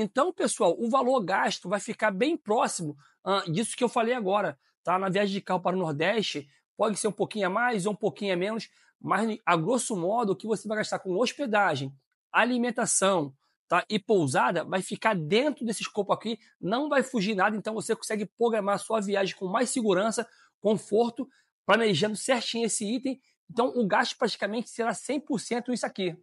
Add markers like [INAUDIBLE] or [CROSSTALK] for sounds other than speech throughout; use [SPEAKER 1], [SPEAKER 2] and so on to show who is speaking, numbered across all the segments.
[SPEAKER 1] Então, pessoal, o valor gasto vai ficar bem próximo uh, disso que eu falei agora. Tá? Na viagem de carro para o Nordeste, pode ser um pouquinho a mais ou um pouquinho a menos, mas a grosso modo, o que você vai gastar com hospedagem, alimentação tá? e pousada vai ficar dentro desse escopo aqui, não vai fugir nada, então você consegue programar a sua viagem com mais segurança, conforto, planejando certinho esse item. Então, o gasto praticamente será 100% isso aqui.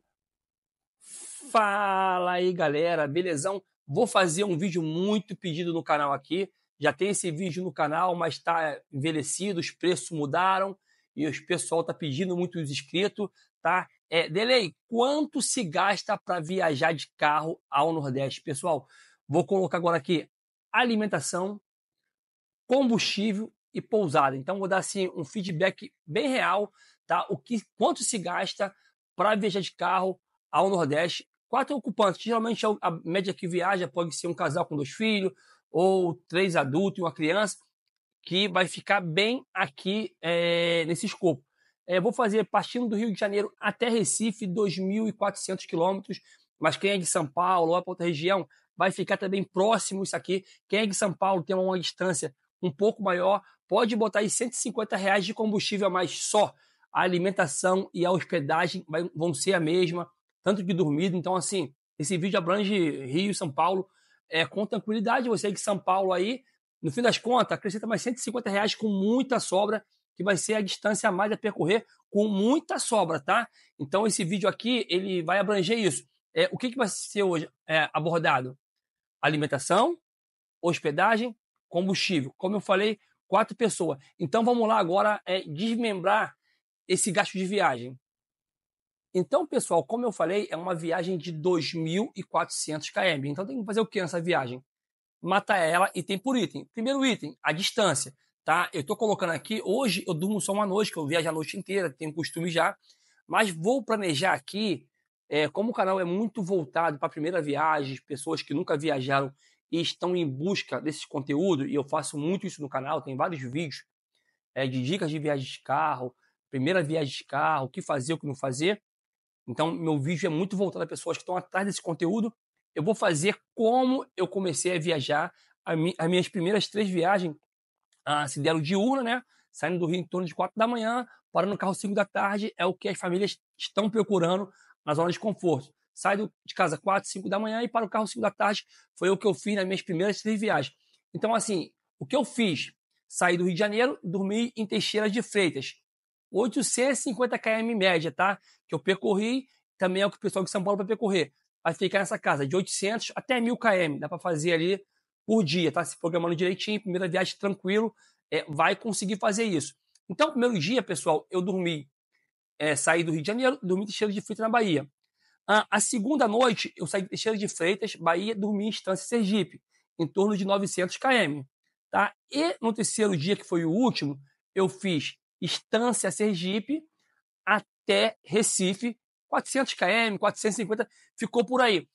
[SPEAKER 1] Fala aí, galera, belezão? Vou fazer um vídeo muito pedido no canal aqui. Já tem esse vídeo no canal, mas está envelhecido, os preços mudaram e o pessoal está pedindo muito os inscritos, tá? É, Delei, quanto se gasta para viajar de carro ao Nordeste? Pessoal, vou colocar agora aqui alimentação, combustível e pousada. Então, vou dar assim, um feedback bem real, tá? O que, quanto se gasta para viajar de carro ao Nordeste quatro ocupantes. Geralmente é a média que viaja pode ser um casal com dois filhos, ou três adultos e uma criança, que vai ficar bem aqui é, nesse escopo. É, vou fazer partindo do Rio de Janeiro até Recife, 2.400 quilômetros, mas quem é de São Paulo ou é para outra região vai ficar também próximo isso aqui. Quem é de São Paulo tem uma distância um pouco maior, pode botar aí 150 reais de combustível a mais só. A alimentação e a hospedagem vão ser a mesma tanto de dormido. Então, assim, esse vídeo abrange Rio, São Paulo, é, com tranquilidade. Você aí de São Paulo aí, no fim das contas, acrescenta mais 150 reais com muita sobra, que vai ser a distância a mais a percorrer com muita sobra, tá? Então, esse vídeo aqui, ele vai abranger isso. É, o que, que vai ser hoje é, abordado? Alimentação, hospedagem, combustível. Como eu falei, quatro pessoas. Então, vamos lá agora é, desmembrar esse gasto de viagem. Então, pessoal, como eu falei, é uma viagem de 2.400 km. Então, tem que fazer o que nessa viagem? Matar ela e tem por item. Primeiro item, a distância. Tá? Eu estou colocando aqui, hoje eu durmo só uma noite, que eu viajo a noite inteira, tenho costume já. Mas vou planejar aqui, é, como o canal é muito voltado para a primeira viagem, pessoas que nunca viajaram e estão em busca desse conteúdo, e eu faço muito isso no canal, tem vários vídeos é, de dicas de viagem de carro, primeira viagem de carro, o que fazer, o que não fazer. Então, meu vídeo é muito voltado a pessoas que estão atrás desse conteúdo. Eu vou fazer como eu comecei a viajar. As mi minhas primeiras três viagens ah, se deram diurna, né? Saindo do Rio em torno de quatro da manhã, parando no carro cinco da tarde, é o que as famílias estão procurando na zona de conforto. Sai do, de casa quatro, cinco da manhã e para o carro cinco da tarde. Foi o que eu fiz nas minhas primeiras três viagens. Então, assim, o que eu fiz? Saí do Rio de Janeiro, dormi em Teixeira de Freitas. 850 km em média, tá? Que eu percorri, também é o que o pessoal de São Paulo vai percorrer. Vai ficar nessa casa de 800 até 1000 km, dá para fazer ali por dia, tá? Se programando direitinho, primeira viagem tranquilo, é, vai conseguir fazer isso. Então, primeiro dia, pessoal, eu dormi, é, saí do Rio de Janeiro, dormi em Teixeira de Freitas, na Bahia. Ah, a segunda noite, eu saí de Teixeira de Freitas, Bahia, dormi em Estância Sergipe, em torno de 900 km, tá? E no terceiro dia, que foi o último, eu fiz Estância, Sergipe, até Recife, 400 km, 450, ficou por aí.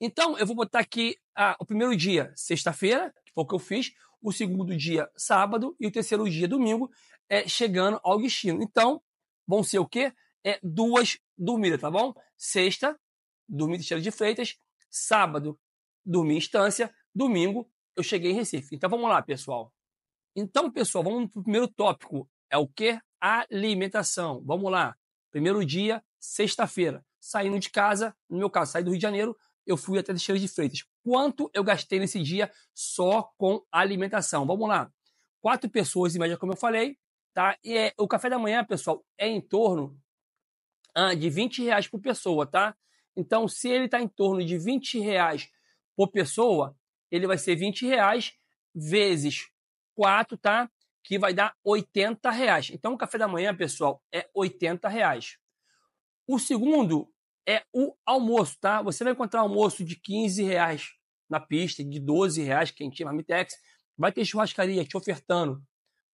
[SPEAKER 1] Então, eu vou botar aqui ah, o primeiro dia, sexta-feira, que foi o que eu fiz, o segundo dia, sábado, e o terceiro dia, domingo, é, chegando ao destino. Então, vão ser o quê? É, duas dormidas, tá bom? Sexta, dormir Cheiro de Freitas, sábado, dormir em Estância, domingo, eu cheguei em Recife. Então, vamos lá, pessoal. Então, pessoal, vamos para o primeiro tópico, é o que? Alimentação. Vamos lá. Primeiro dia, sexta-feira. Saindo de casa, no meu caso, saí do Rio de Janeiro, eu fui até Teixeira de Freitas. Quanto eu gastei nesse dia só com alimentação? Vamos lá. Quatro pessoas em média, como eu falei, tá? E é, o café da manhã, pessoal, é em torno ah, de 20 reais por pessoa, tá? Então, se ele está em torno de 20 reais por pessoa, ele vai ser 20 reais vezes 4, tá? que vai dar 80 reais. Então, o café da manhã, pessoal, é 80 reais. O segundo é o almoço, tá? Você vai encontrar almoço de 15 reais na pista, de 12 reais, quentinha, marmitex. Vai ter churrascaria te ofertando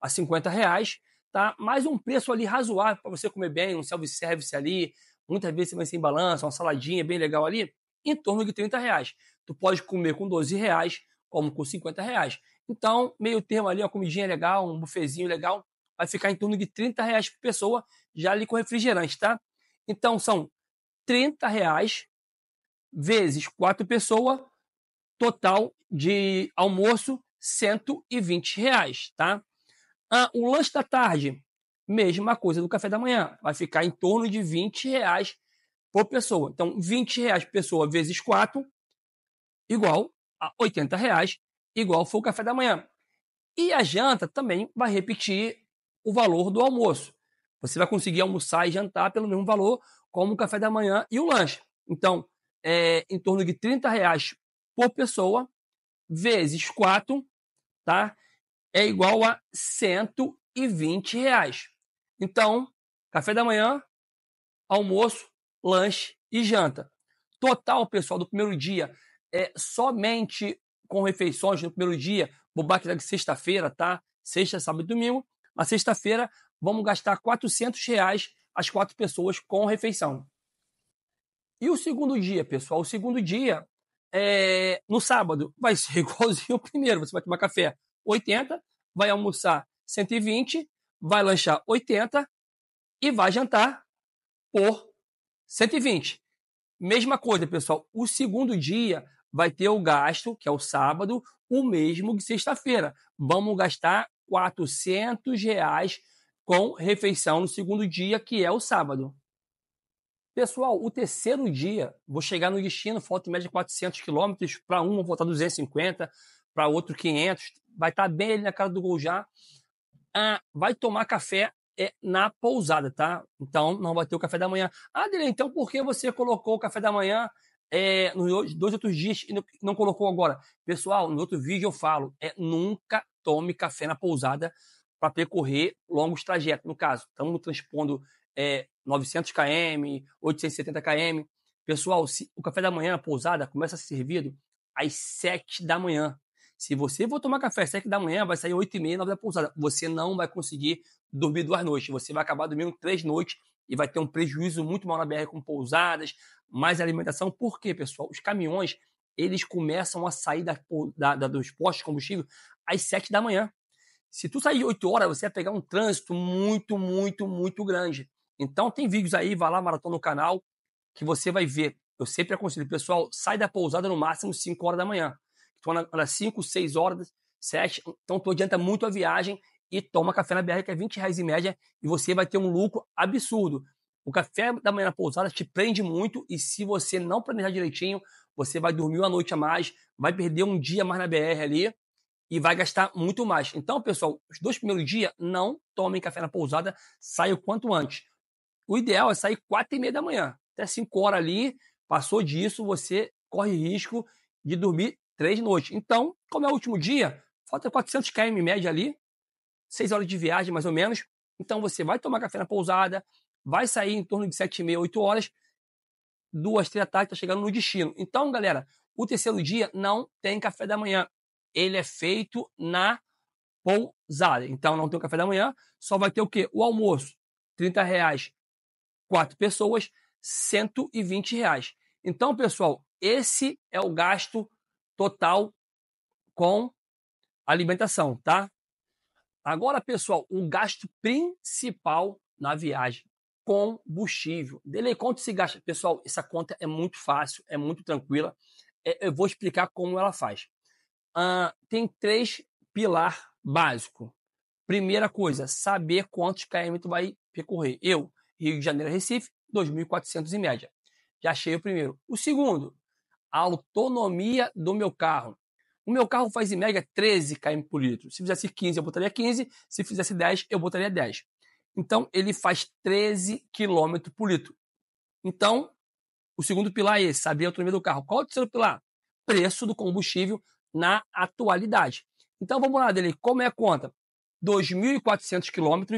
[SPEAKER 1] a 50 reais, tá? Mais um preço ali razoável para você comer bem, um self-service ali. Muitas vezes você vai sem balança, uma saladinha bem legal ali, em torno de 30 reais. Tu pode comer com 12 reais, como com 50 reais. Então, meio termo ali, uma comidinha legal, um bufezinho legal, vai ficar em torno de 30 reais por pessoa, já ali com refrigerante, tá? Então, são 30 reais vezes 4 pessoas, total de almoço, 120 reais, tá? Ah, o lanche da tarde, mesma coisa do café da manhã, vai ficar em torno de 20 reais por pessoa. Então, 20 reais por pessoa vezes 4, igual a 80 reais, igual foi o café da manhã. E a janta também vai repetir o valor do almoço. Você vai conseguir almoçar e jantar pelo mesmo valor como o café da manhã e o lanche. Então, é em torno de 30 reais por pessoa, vezes 4, tá? É igual a 120 reais. Então, café da manhã, almoço, lanche e janta. Total, pessoal, do primeiro dia é somente com refeições no primeiro dia, bobagem da sexta-feira, tá? Sexta, sábado e domingo. Na sexta-feira, vamos gastar 400 reais as quatro pessoas com refeição. E o segundo dia, pessoal? O segundo dia, é... no sábado, vai ser [LAUGHS] igualzinho o primeiro. Você vai tomar café 80, vai almoçar 120, vai lanchar 80 e vai jantar por 120. Mesma coisa, pessoal. O segundo dia vai ter o gasto, que é o sábado, o mesmo que sexta-feira. Vamos gastar R$ reais com refeição no segundo dia, que é o sábado. Pessoal, o terceiro dia, vou chegar no destino, falta em média 400 quilômetros, para um vou faltar 250, para outro 500, vai estar tá bem ali na casa do gol já. Ah, vai tomar café é, na pousada, tá? Então não vai ter o café da manhã. Ah, Adriano, então por que você colocou o café da manhã é, nos dois outros dias e não colocou agora. Pessoal, no outro vídeo eu falo, é nunca tome café na pousada para percorrer longos trajetos. No caso, estamos transpondo é, 900 km, 870 km. Pessoal, se o café da manhã na pousada começa a ser servido às 7 da manhã. Se você for tomar café às 7 da manhã, vai sair 8 e meia, 9 da pousada. Você não vai conseguir dormir duas noites. Você vai acabar dormindo três noites e vai ter um prejuízo muito maior na BR com pousadas, mais alimentação. Por quê, pessoal? Os caminhões eles começam a sair da, da, da, dos postos de combustível às 7 da manhã. Se tu sair 8 horas, você vai pegar um trânsito muito, muito, muito grande. Então tem vídeos aí, vai lá, maratona no canal, que você vai ver. Eu sempre aconselho, pessoal, sai da pousada no máximo 5 horas da manhã. Então, nas 5, 6 horas, 7. Então, tu adianta muito a viagem e toma café na BR, que é 20 reais em média, e você vai ter um lucro absurdo. O café da manhã na pousada te prende muito, e se você não planejar direitinho, você vai dormir uma noite a mais, vai perder um dia mais na BR ali, e vai gastar muito mais. Então, pessoal, os dois primeiros dias, não tomem café na pousada, saia o quanto antes. O ideal é sair quatro e meia da manhã, até 5 horas ali, passou disso, você corre risco de dormir três noites. Então, como é o último dia, falta 400 km em média ali, seis horas de viagem, mais ou menos. Então você vai tomar café na pousada, vai sair em torno de sete e meia, oito horas, duas, três da tarde, tá chegando no destino. Então, galera, o terceiro dia não tem café da manhã. Ele é feito na pousada. Então não tem o café da manhã, só vai ter o quê? O almoço, 30 reais, quatro pessoas, 120 reais. Então, pessoal, esse é o gasto total com alimentação, tá? Agora, pessoal, o gasto principal na viagem, combustível. Dele quanto se gasta. Pessoal, essa conta é muito fácil, é muito tranquila. É, eu vou explicar como ela faz. Uh, tem três pilar básico. Primeira coisa, saber quantos km tu vai percorrer. Eu, Rio de Janeiro, Recife, 2.400 em média. Já achei o primeiro. O segundo, a autonomia do meu carro. O meu carro faz em média 13 km por litro. Se fizesse 15, eu botaria 15. Se fizesse 10, eu botaria 10. Então, ele faz 13 km por litro. Então, o segundo pilar é esse, saber a autonomia do carro. Qual é o terceiro pilar? Preço do combustível na atualidade. Então, vamos lá, dele. Como é a conta? 2.400 km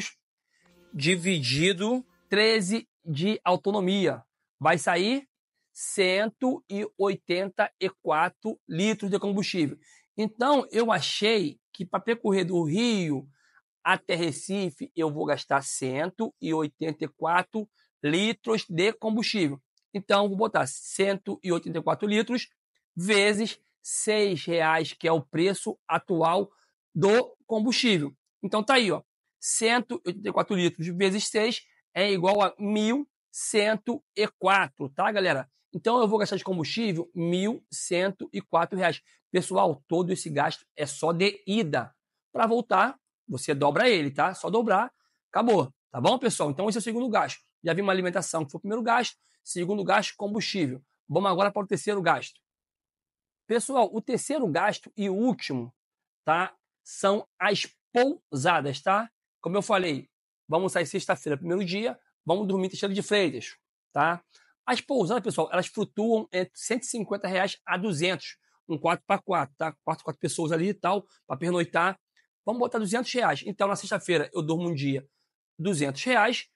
[SPEAKER 1] dividido 13 de autonomia. Vai sair 184 litros de combustível. Então, eu achei que para percorrer do Rio até Recife, eu vou gastar 184 litros de combustível. Então, vou botar 184 litros vezes R$ reais, que é o preço atual do combustível. Então, tá aí, ó. 184 litros vezes 6 é igual a 1.104, tá, galera? Então eu vou gastar de combustível R$ 1.104. Pessoal, todo esse gasto é só de ida. Para voltar, você dobra ele, tá? Só dobrar, acabou. Tá bom, pessoal? Então esse é o segundo gasto. Já vi uma alimentação, que foi o primeiro gasto. Segundo gasto, combustível. Vamos agora para o terceiro gasto. Pessoal, o terceiro gasto e último, tá? São as pousadas, tá? Como eu falei, vamos sair sexta-feira, primeiro dia, vamos dormir em Teixeira de Freitas, tá? As pousadas, pessoal, elas flutuam é, entre 150 reais a 200. Um 4x4, tá? 4, 4 pessoas ali e tal, para pernoitar. Vamos botar 200 reais. Então, na sexta-feira, eu durmo um dia 200 reais.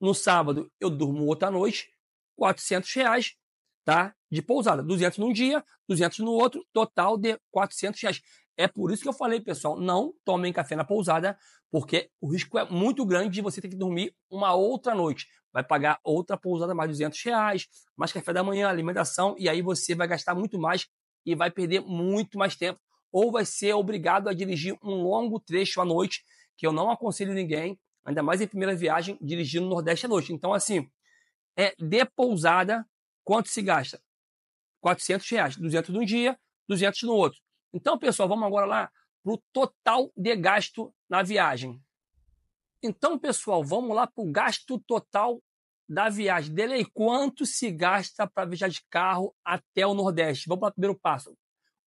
[SPEAKER 1] No sábado, eu durmo outra noite, 400 reais, tá? De pousada. 200 num dia, 200 no outro, total de 400 reais. É por isso que eu falei, pessoal, não tomem café na pousada, porque o risco é muito grande de você ter que dormir uma outra noite. Vai pagar outra pousada mais 200 reais, mais café da manhã, alimentação, e aí você vai gastar muito mais e vai perder muito mais tempo. Ou vai ser obrigado a dirigir um longo trecho à noite, que eu não aconselho ninguém, ainda mais em primeira viagem, dirigindo no Nordeste à noite. Então, assim, é de pousada, quanto se gasta? 400 reais, 200 num dia, 200 no outro. Então, pessoal, vamos agora lá para o total de gasto na viagem. Então, pessoal, vamos lá para o gasto total da viagem. Delei quanto se gasta para viajar de carro até o Nordeste. Vamos para o primeiro passo.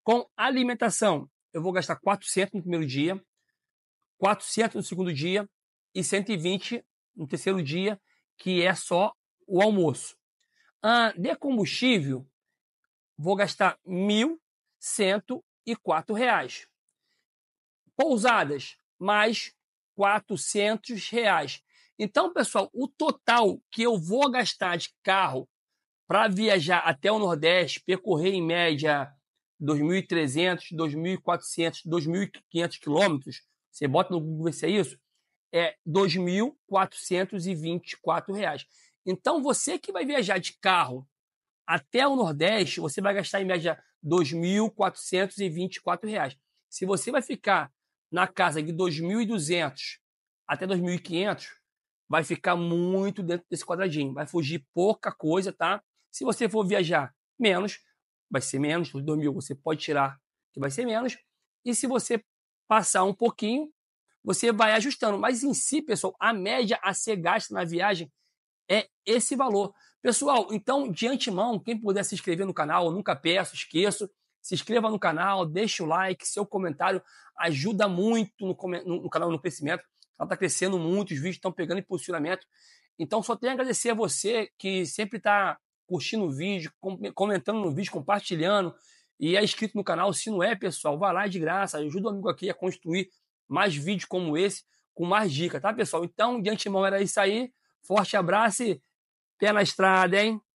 [SPEAKER 1] Com alimentação, eu vou gastar 400 no primeiro dia, 400 no segundo dia e 120 no terceiro dia, que é só o almoço. Ah, de combustível, vou gastar 1.100 reais. Pousadas, mais 400 reais. Então, pessoal, o total que eu vou gastar de carro para viajar até o Nordeste, percorrer em média 2.300, 2.400, 2.500 quilômetros, você bota no Google ver se é isso, é R$ 2.424. Então, você que vai viajar de carro até o Nordeste, você vai gastar em média R$ 2.424. Se você vai ficar na casa de 2.200 até 2.500, vai ficar muito dentro desse quadradinho, vai fugir pouca coisa, tá? Se você for viajar menos, vai ser menos, R$ 2.000 você pode tirar que vai ser menos, e se você passar um pouquinho, você vai ajustando. Mas em si, pessoal, a média a ser gasta na viagem é esse valor. Pessoal, então, de antemão, quem puder se inscrever no canal, eu nunca peço, esqueço. Se inscreva no canal, deixe o like, seu comentário ajuda muito no, no, no canal no crescimento. Ela está crescendo muito, os vídeos estão pegando impulsionamento. Então, só tenho a agradecer a você que sempre está curtindo o vídeo, comentando no vídeo, compartilhando e é inscrito no canal. Se não é, pessoal, vai lá de graça, ajuda o amigo aqui a construir mais vídeos como esse, com mais dicas, tá, pessoal? Então, de antemão era isso aí. Forte abraço e pela estrada, hein?